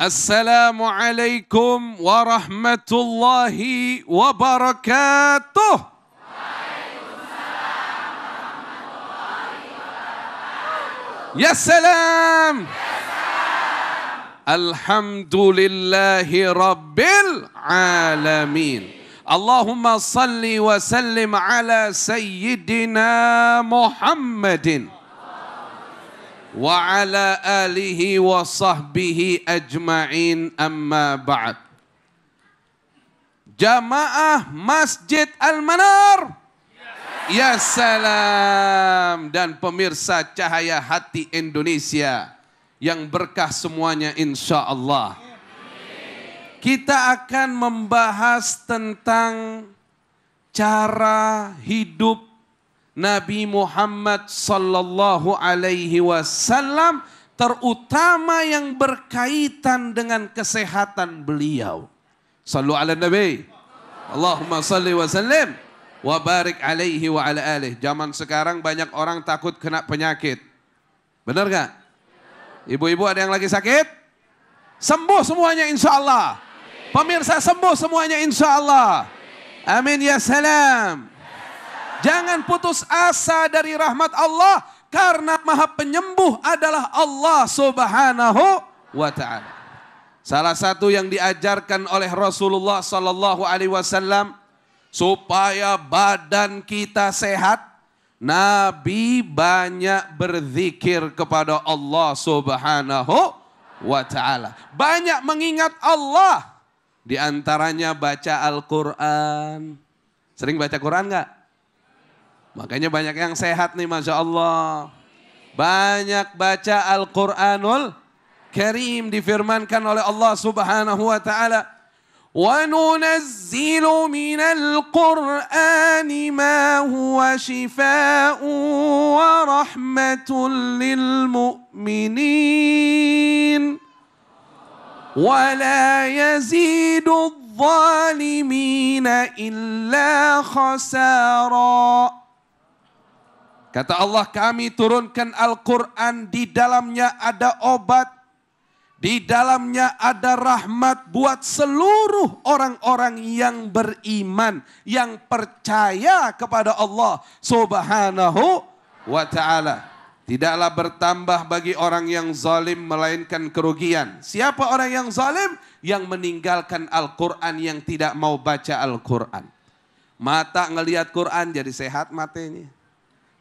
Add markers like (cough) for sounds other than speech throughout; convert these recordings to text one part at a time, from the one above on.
السلام عليكم ورحمة الله وبركاته يا سلام الحمد لله رب العالمين اللهم صل وسلم على سيدنا محمد wa ala alihi wa sahbihi ajma'in amma ba'd. Jamaah Masjid Al-Manar. Ya salam dan pemirsa cahaya hati Indonesia yang berkah semuanya insya Allah. Kita akan membahas tentang cara hidup Nabi Muhammad sallallahu alaihi wasallam terutama yang berkaitan dengan kesehatan beliau. Sallu ala Nabi. Allahumma salli wa sallim wa barik alaihi wa ala alih. Zaman sekarang banyak orang takut kena penyakit. Benar gak? Ibu-ibu ada yang lagi sakit? Sembuh semuanya insya Allah. Pemirsa sembuh semuanya insya Allah. Amin ya salam. Jangan putus asa dari rahmat Allah karena Maha Penyembuh adalah Allah Subhanahu wa taala. Salah satu yang diajarkan oleh Rasulullah sallallahu alaihi wasallam supaya badan kita sehat Nabi banyak berzikir kepada Allah Subhanahu wa taala. Banyak mengingat Allah di antaranya baca Al-Qur'an. Sering baca Quran enggak? Makanya banyak yang sehat nih Masya Allah. Banyak baca Al-Quranul Karim difirmankan oleh Allah subhanahu wa ta'ala. وننزل من القرآن ما هو شفاء ورحمة للمؤمنين ولا يزيد الظالمين إلا خساراً Kata Allah kami turunkan Al-Quran di dalamnya ada obat. Di dalamnya ada rahmat buat seluruh orang-orang yang beriman. Yang percaya kepada Allah subhanahu wa ta'ala. Tidaklah bertambah bagi orang yang zalim melainkan kerugian. Siapa orang yang zalim? Yang meninggalkan Al-Quran yang tidak mau baca Al-Quran. Mata ngelihat Quran jadi sehat matanya.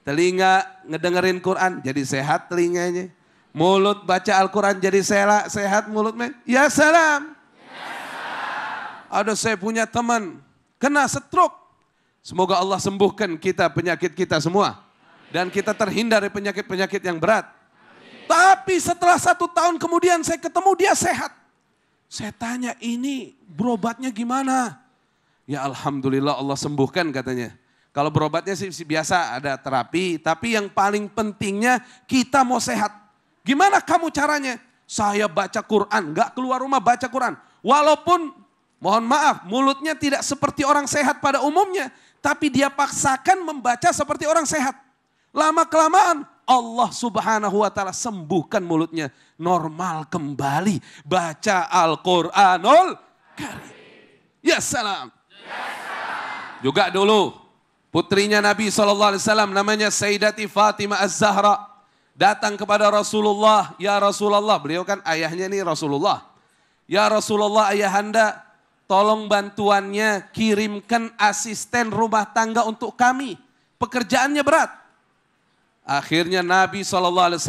Telinga ngedengerin Quran jadi sehat telinganya. Mulut baca Al-Quran jadi sehat, sehat mulutnya. Ya salam. ya salam. Ada saya punya teman kena stroke. Semoga Allah sembuhkan kita penyakit kita semua. Dan kita terhindar dari penyakit-penyakit yang berat. Tapi setelah satu tahun kemudian saya ketemu dia sehat. Saya tanya ini berobatnya gimana? Ya Alhamdulillah Allah sembuhkan katanya. Kalau berobatnya sih biasa ada terapi, tapi yang paling pentingnya kita mau sehat. Gimana kamu caranya? Saya baca Quran, gak keluar rumah baca Quran. Walaupun mohon maaf mulutnya tidak seperti orang sehat pada umumnya, tapi dia paksakan membaca seperti orang sehat. Lama kelamaan Allah subhanahu wa ta'ala sembuhkan mulutnya. Normal kembali baca Al-Quranul Karim. Ya salam. Ya, Juga dulu Putrinya Nabi SAW namanya Sayyidati Fatimah Az-Zahra. Datang kepada Rasulullah, Ya Rasulullah. Beliau kan ayahnya nih Rasulullah. Ya Rasulullah ayahanda, tolong bantuannya kirimkan asisten rumah tangga untuk kami. Pekerjaannya berat. Akhirnya Nabi SAW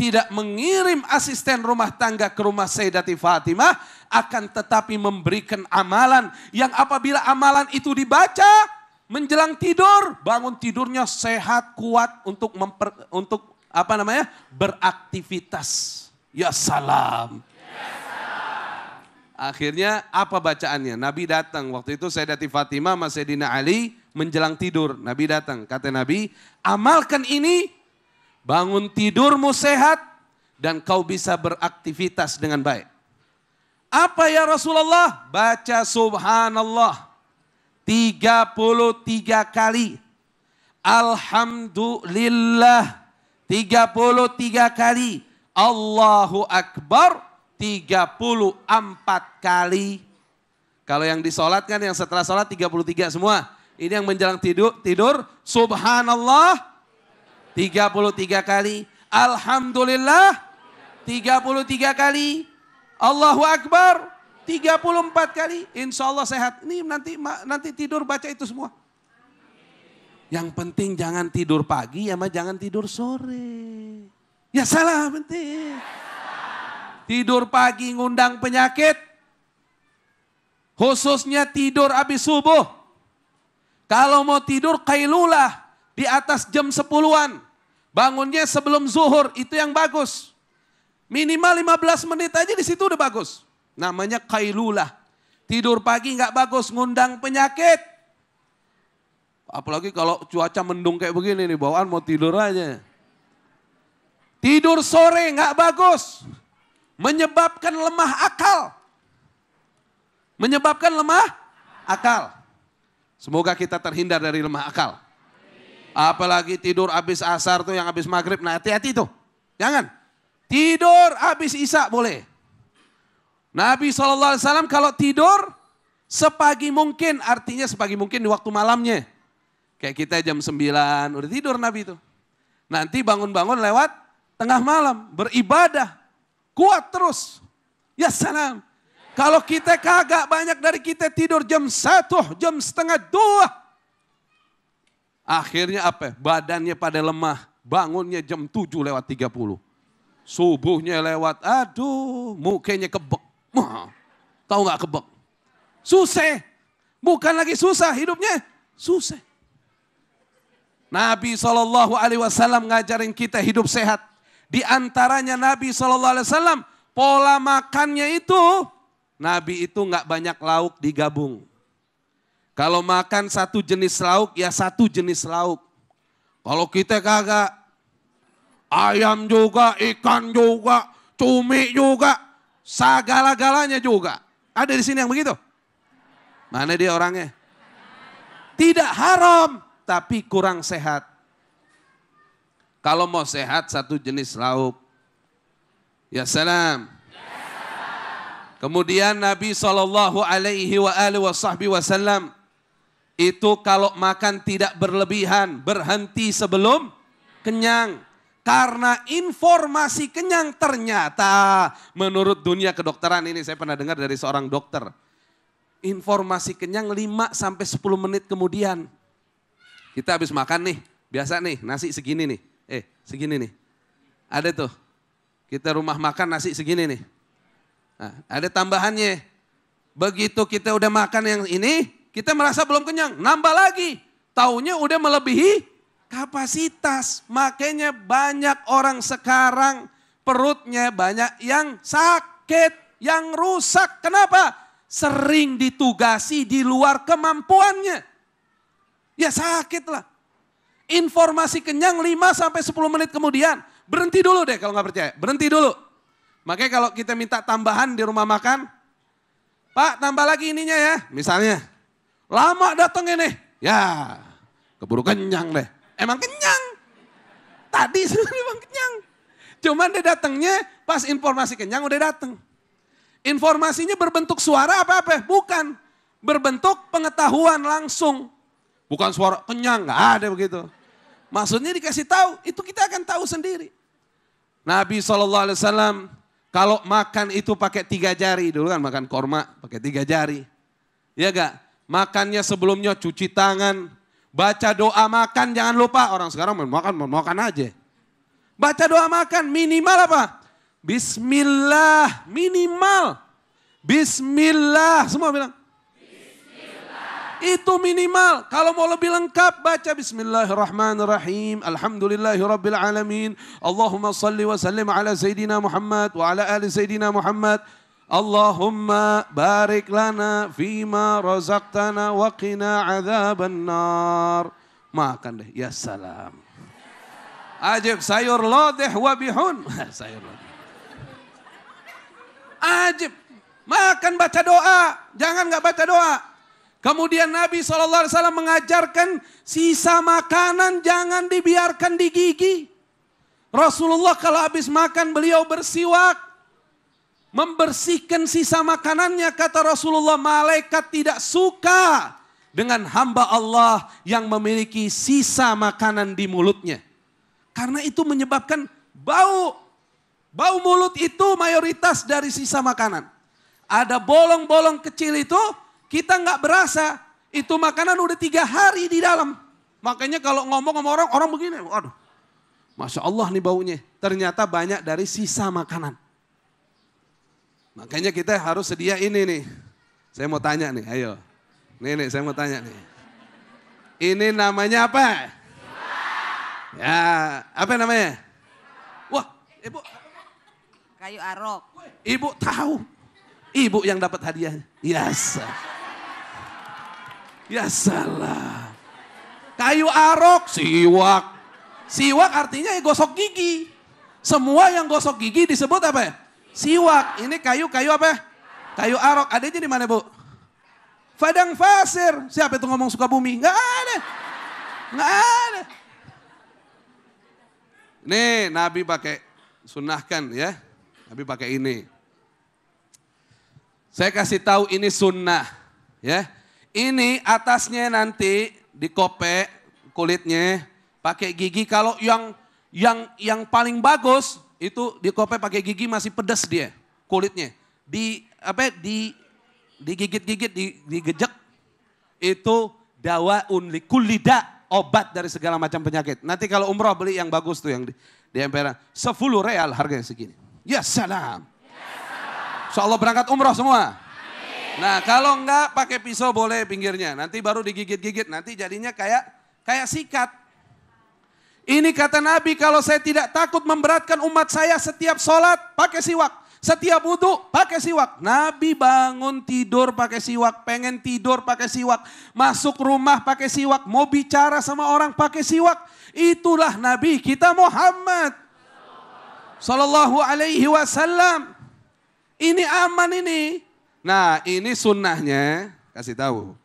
tidak mengirim asisten rumah tangga ke rumah Sayyidati Fatimah, akan tetapi memberikan amalan yang apabila amalan itu dibaca, Menjelang tidur, bangun tidurnya sehat, kuat untuk memper, untuk apa namanya? beraktivitas. Ya salam. Akhirnya apa bacaannya? Nabi datang. Waktu itu saya dati Fatimah sama Sayyidina Ali menjelang tidur. Nabi datang. Kata Nabi, amalkan ini. Bangun tidurmu sehat. Dan kau bisa beraktivitas dengan baik. Apa ya Rasulullah? Baca subhanallah. 33 kali. Alhamdulillah 33 kali. Allahu Akbar 34 kali. Kalau yang disolat kan yang setelah sholat 33 semua. Ini yang menjelang tidur, tidur subhanallah 33 kali. Alhamdulillah 33 kali. Allahu Akbar 34 kali, insya Allah sehat. Ini nanti nanti tidur baca itu semua. Yang penting jangan tidur pagi, ya mah jangan tidur sore. Ya salah penting. Tidur pagi ngundang penyakit. Khususnya tidur habis subuh. Kalau mau tidur kailulah di atas jam sepuluhan. Bangunnya sebelum zuhur, itu yang bagus. Minimal 15 menit aja di situ udah bagus. Namanya kailulah. Tidur pagi nggak bagus, ngundang penyakit. Apalagi kalau cuaca mendung kayak begini nih, bawaan mau tidur aja. Tidur sore nggak bagus, menyebabkan lemah akal. Menyebabkan lemah akal. Semoga kita terhindar dari lemah akal. Apalagi tidur habis asar tuh yang habis maghrib, nah hati-hati tuh. Jangan. Tidur habis isak boleh. Nabi SAW kalau tidur sepagi mungkin, artinya sepagi mungkin di waktu malamnya. Kayak kita jam 9, udah tidur Nabi itu. Nanti bangun-bangun lewat tengah malam, beribadah, kuat terus. Ya salam. Kalau kita kagak banyak dari kita tidur jam satu, jam setengah dua. Akhirnya apa? Badannya pada lemah. Bangunnya jam tujuh lewat tiga puluh. Subuhnya lewat, aduh mukanya kebek. Wah, tahu nggak kebek? Susah. Bukan lagi susah hidupnya, susah. Nabi Shallallahu Alaihi Wasallam ngajarin kita hidup sehat. Di antaranya Nabi Shallallahu Alaihi Wasallam pola makannya itu Nabi itu nggak banyak lauk digabung. Kalau makan satu jenis lauk ya satu jenis lauk. Kalau kita kagak ayam juga, ikan juga, cumi juga, Segala-galanya juga. Ada di sini yang begitu? Mana dia orangnya? Tidak haram, tapi kurang sehat. Kalau mau sehat satu jenis lauk. Ya salam. Kemudian Nabi Shallallahu Alaihi Wasallam itu kalau makan tidak berlebihan berhenti sebelum kenyang. Karena informasi kenyang ternyata menurut dunia kedokteran ini saya pernah dengar dari seorang dokter. Informasi kenyang 5 sampai 10 menit kemudian. Kita habis makan nih, biasa nih nasi segini nih. Eh, segini nih. Ada tuh. Kita rumah makan nasi segini nih. Nah, ada tambahannya. Begitu kita udah makan yang ini, kita merasa belum kenyang, nambah lagi. Taunya udah melebihi kapasitas. Makanya banyak orang sekarang perutnya banyak yang sakit, yang rusak. Kenapa? Sering ditugasi di luar kemampuannya. Ya sakit lah. Informasi kenyang 5 sampai 10 menit kemudian. Berhenti dulu deh kalau nggak percaya. Berhenti dulu. Makanya kalau kita minta tambahan di rumah makan, Pak tambah lagi ininya ya, misalnya. Lama datang ini. Ya, keburu kenyang deh. Emang kenyang. Tadi sebenarnya emang kenyang. Cuman dia datangnya pas informasi kenyang udah datang. Informasinya berbentuk suara apa-apa? Bukan. Berbentuk pengetahuan langsung. Bukan suara kenyang, gak ada begitu. Maksudnya dikasih tahu, itu kita akan tahu sendiri. Nabi SAW kalau makan itu pakai tiga jari, dulu kan makan korma pakai tiga jari. Ya gak? Makannya sebelumnya cuci tangan, Baca doa makan jangan lupa. Orang sekarang mau makan, mau makan aja. Baca doa makan minimal apa? Bismillah minimal. Bismillah semua bilang. Itu minimal. Kalau mau lebih lengkap baca Bismillahirrahmanirrahim. Alhamdulillahirobbilalamin Allahumma salli wa sallim ala Sayyidina Muhammad wa ala ali Sayyidina Muhammad. Allahumma barik lana fima razaqtana wa qina adzaban nar. Makan deh, ya salam. Ajib sayur lodeh wa bihun. (laughs) sayur lodeh. Ajib. Makan baca doa. Jangan nggak baca doa. Kemudian Nabi SAW mengajarkan sisa makanan jangan dibiarkan di gigi. Rasulullah kalau habis makan beliau bersiwak membersihkan sisa makanannya kata Rasulullah malaikat tidak suka dengan hamba Allah yang memiliki sisa makanan di mulutnya. Karena itu menyebabkan bau. Bau mulut itu mayoritas dari sisa makanan. Ada bolong-bolong kecil itu kita nggak berasa. Itu makanan udah tiga hari di dalam. Makanya kalau ngomong sama orang, orang begini. Waduh, Masya Allah nih baunya. Ternyata banyak dari sisa makanan. Makanya kita harus sedia ini nih. Saya mau tanya nih, ayo. Nih nih, saya mau tanya nih. Ini namanya apa? Ya, apa namanya? Wah, ibu. Kayu arok. Ibu tahu. Ibu yang dapat hadiah Ya salah. Ya salah. Kayu arok, siwak. Siwak artinya ya gosok gigi. Semua yang gosok gigi disebut apa ya? Siwak, ini kayu-kayu apa? Kayu arok, adanya di mana bu? Fadang Fasir, siapa itu ngomong suka bumi? Nggak ada, nggak ada. Nih Nabi pakai sunnahkan ya, Nabi pakai ini. Saya kasih tahu ini sunnah ya. Ini atasnya nanti dikopek kulitnya pakai gigi. Kalau yang yang yang paling bagus itu di kope pakai gigi masih pedas dia kulitnya. Di apa di digigit-gigit, di digejek itu dawa unli kulida obat dari segala macam penyakit. Nanti kalau umroh beli yang bagus tuh yang di, di emperan. 10 real harganya segini. Ya salam. so Allah berangkat umroh semua. Nah kalau enggak pakai pisau boleh pinggirnya. Nanti baru digigit-gigit. Nanti jadinya kayak kayak sikat. Ini kata Nabi, kalau saya tidak takut memberatkan umat saya setiap sholat, pakai siwak. Setiap wudhu, pakai siwak. Nabi bangun tidur pakai siwak, pengen tidur pakai siwak. Masuk rumah pakai siwak, mau bicara sama orang pakai siwak. Itulah Nabi kita Muhammad. Sallallahu alaihi wasallam. Ini aman ini. Nah ini sunnahnya, kasih tahu.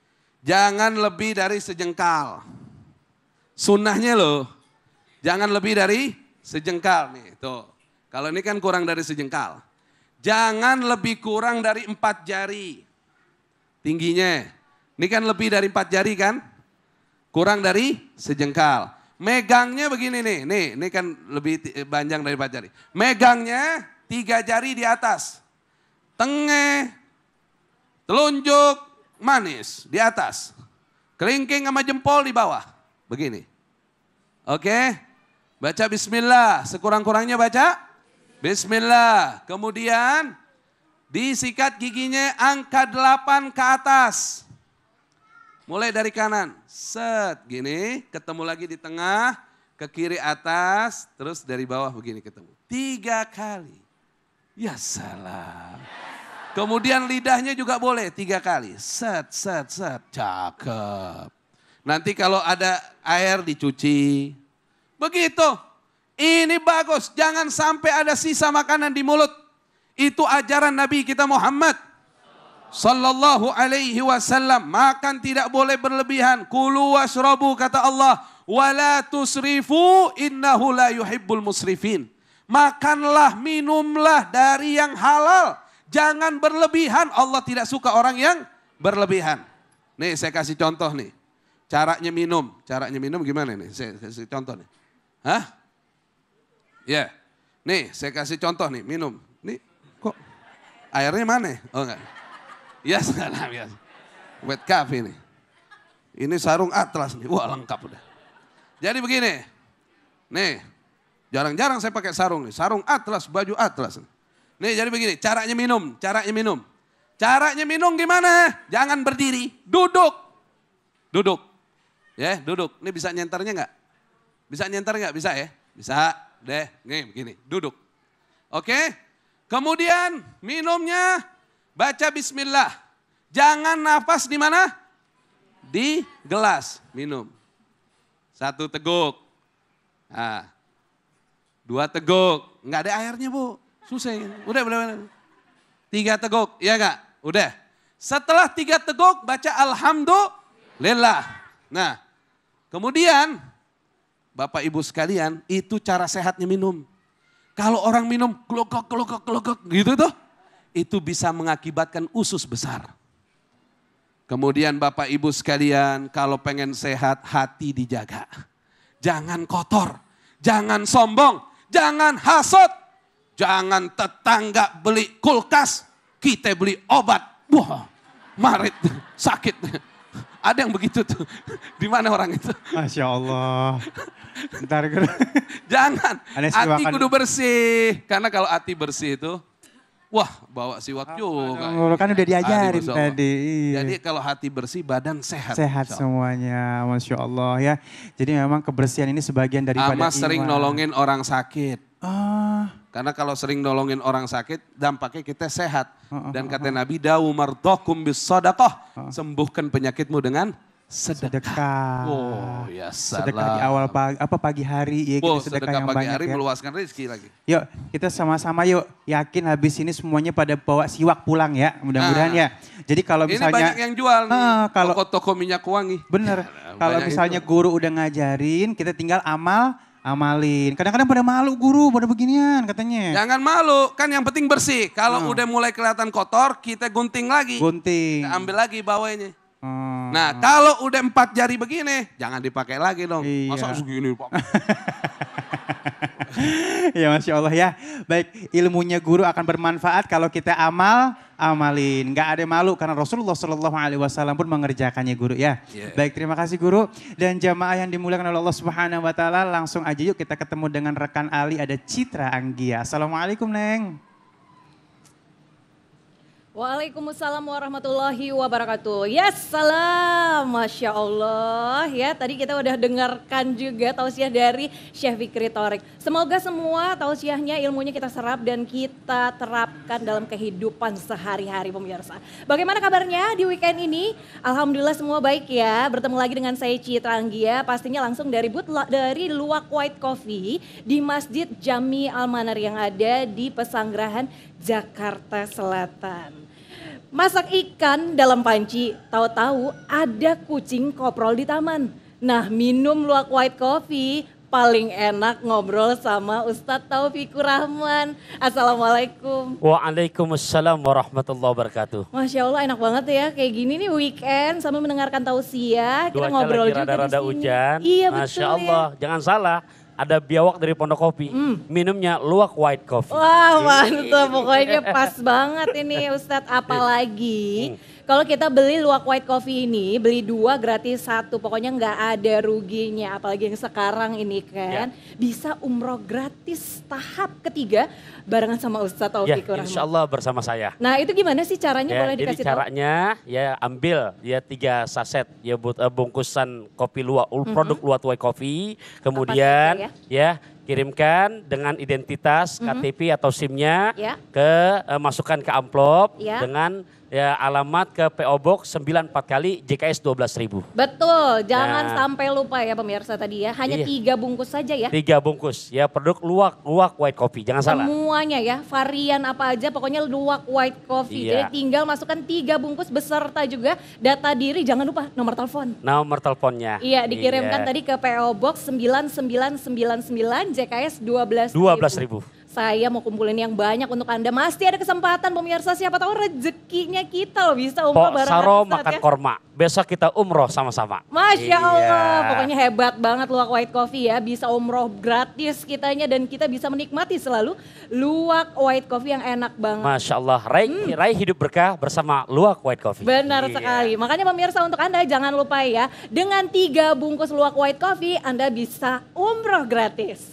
Jangan lebih dari sejengkal. Sunnahnya loh, Jangan lebih dari sejengkal nih. Tuh. Kalau ini kan kurang dari sejengkal. Jangan lebih kurang dari empat jari tingginya. Ini kan lebih dari empat jari kan? Kurang dari sejengkal. Megangnya begini nih, nih, ini kan lebih eh, panjang dari empat jari. Megangnya tiga jari di atas. tengah, telunjuk, manis di atas. Kelingking sama jempol di bawah. Begini. Oke. Okay? Baca bismillah, sekurang-kurangnya baca bismillah. Kemudian disikat giginya angka delapan ke atas. Mulai dari kanan, set gini, ketemu lagi di tengah, ke kiri atas, terus dari bawah begini ketemu. Tiga kali. Ya salah. Kemudian lidahnya juga boleh tiga kali. Set, set, set. Cakep. Nanti kalau ada air dicuci. Begitu. Ini bagus. Jangan sampai ada sisa makanan di mulut. Itu ajaran Nabi kita Muhammad. Sallallahu alaihi wasallam. Makan tidak boleh berlebihan. Kulu wasrabu kata Allah. Wala tusrifu innahu la yuhibbul musrifin. Makanlah, minumlah dari yang halal. Jangan berlebihan. Allah tidak suka orang yang berlebihan. Nih saya kasih contoh nih. Caranya minum. Caranya minum gimana nih? Saya kasih contoh nih. Hah? Ya. Yeah. Nih, saya kasih contoh nih, minum. Nih, kok airnya mana? Oh enggak. Ya, yes, enggak biasa. Wet cup nih. Ini sarung atlas nih. Wah, lengkap udah. Jadi begini. Nih, jarang-jarang saya pakai sarung nih. Sarung atlas, baju atlas. Nih. Nih jadi begini, caranya minum, caranya minum. Caranya minum gimana? Jangan berdiri, duduk. Duduk. Ya, duduk. Ini bisa nyenternya enggak? Bisa nyenter nggak? Bisa ya? Bisa deh. Nih begini, duduk. Oke? Kemudian minumnya baca bismillah. Jangan nafas di mana? Di gelas minum. Satu teguk. Nah, dua teguk. Enggak ada airnya bu. Susah. Ya. Udah, udah, udah. Tiga teguk, ya enggak? Udah. Setelah tiga teguk baca alhamdulillah. Nah, kemudian Bapak Ibu sekalian, itu cara sehatnya minum. Kalau orang minum glogok, glogok, glogok gitu tuh, itu bisa mengakibatkan usus besar. Kemudian Bapak Ibu sekalian, kalau pengen sehat hati dijaga. Jangan kotor, jangan sombong, jangan hasut, jangan tetangga beli kulkas, kita beli obat. Wah, marit sakit. Ada yang begitu tuh. (laughs) Di mana orang itu? Masya Allah. Ntar (laughs) Jangan. Ati hati kudu bersih. Karena kalau hati bersih itu, wah bawa siwak juga. Oh, kan udah diajarin tadi. Jadi kalau hati bersih, badan sehat. Sehat semuanya, Masya Allah ya. Jadi memang kebersihan ini sebagian daripada Ama sering iman. nolongin orang sakit. Ah. Karena kalau sering nolongin orang sakit, dampaknya kita sehat. Dan kata Nabi, Dawu mardokum bisodakoh. Sembuhkan penyakitmu dengan sedekah. sedekah. Oh, ya salam. Sedekah di awal pagi, apa pagi hari ya oh, sedekah, sedekah yang pagi banyak hari ya. meluaskan rezeki lagi. Yuk, kita sama-sama yuk yakin habis ini semuanya pada bawa siwak pulang ya, mudah-mudahan nah, ya. Jadi kalau misalnya ini banyak yang jual nih, nah, kalau toko-toko minyak wangi. Bener. Ya, (laughs) kalau misalnya itu. guru udah ngajarin, kita tinggal amal amalin. Kadang-kadang pada malu guru, pada beginian katanya. Jangan malu, kan yang penting bersih. Kalau hmm. udah mulai kelihatan kotor, kita gunting lagi. Gunting. Kita ambil lagi bawahnya. Hmm. Nah, kalau udah empat jari begini, jangan dipakai lagi dong. Iya. Masa segini, Pak? (laughs) (laughs) ya Masya Allah ya. Baik ilmunya guru akan bermanfaat kalau kita amal, amalin. Gak ada malu karena Rasulullah Shallallahu Alaihi Wasallam pun mengerjakannya guru ya. Yeah. Baik terima kasih guru dan jamaah yang dimuliakan oleh Allah Subhanahu Wa Taala langsung aja yuk kita ketemu dengan rekan Ali ada Citra Anggia. Assalamualaikum neng. Waalaikumsalam warahmatullahi wabarakatuh. Yes, salam. Masya Allah. Ya, tadi kita udah dengarkan juga tausiah dari Syekh Fikri Torik. Semoga semua tausiahnya, ilmunya kita serap dan kita terapkan dalam kehidupan sehari-hari pemirsa. Bagaimana kabarnya di weekend ini? Alhamdulillah semua baik ya. Bertemu lagi dengan saya Citra Anggia, pastinya langsung dari but dari Luwak White Coffee di Masjid Jami Almanar yang ada di Pesanggerahan Jakarta Selatan. Masak ikan dalam panci, tahu-tahu ada kucing koprol di taman. Nah, minum luak white coffee paling enak ngobrol sama Ustadz Taufikur Rahman. Assalamualaikum. Waalaikumsalam warahmatullahi wabarakatuh. Masya Allah enak banget ya kayak gini nih weekend sambil mendengarkan tausiah. Kita Dua ngobrol juga rada -rada di sini. hujan. Iya Masya betul Masya Allah, ya. jangan salah ada biawak dari Pondok Kopi. Mm. Minumnya luwak white coffee. Wah mantap, pokoknya pas banget ini Ustadz. Apalagi hmm. Kalau kita beli luwak white coffee ini, beli dua gratis satu, pokoknya nggak ada ruginya. Apalagi yang sekarang ini ya. kan, ya. bisa umroh gratis tahap ketiga barengan sama Ustaz Taufik ya, Insya Allah bersama saya. Nah itu gimana sih caranya ya, boleh jadi dikasih caranya tahu? ya ambil ya tiga saset ya eh, bungkusan kopi luwak, mm -hmm. produk luwak white coffee. Kemudian ya? ya kirimkan dengan identitas mm -hmm. KTP atau SIM-nya yeah. ke uh, masukkan ke amplop yeah. dengan ya alamat ke PO Box 94 kali JKS ribu. Betul, jangan ya. sampai lupa ya pemirsa tadi ya. Hanya iya. tiga bungkus saja ya. Tiga bungkus ya produk luwak luwak white coffee, jangan Semuanya salah. Semuanya ya, varian apa aja pokoknya luwak white coffee. Iya. Jadi tinggal masukkan tiga bungkus beserta juga data diri, jangan lupa nomor telepon. Nomor teleponnya. Iya, dikirimkan iya. tadi ke PO Box 9999 JKS 12.000. ribu. Saya mau kumpulin yang banyak untuk Anda. Masih ada kesempatan pemirsa siapa tahu rezekinya kita loh bisa umroh bareng. Pak Saro makan ya. korma. Besok kita umroh sama-sama. Masya iya. Allah. Pokoknya hebat banget luak White Coffee ya. Bisa umroh gratis kitanya dan kita bisa menikmati selalu luak White Coffee yang enak banget. Masya Allah. Raih, hmm. Rai hidup berkah bersama luak White Coffee. Benar iya. sekali. Makanya pemirsa untuk Anda jangan lupa ya. Dengan tiga bungkus luak White Coffee Anda bisa umroh gratis.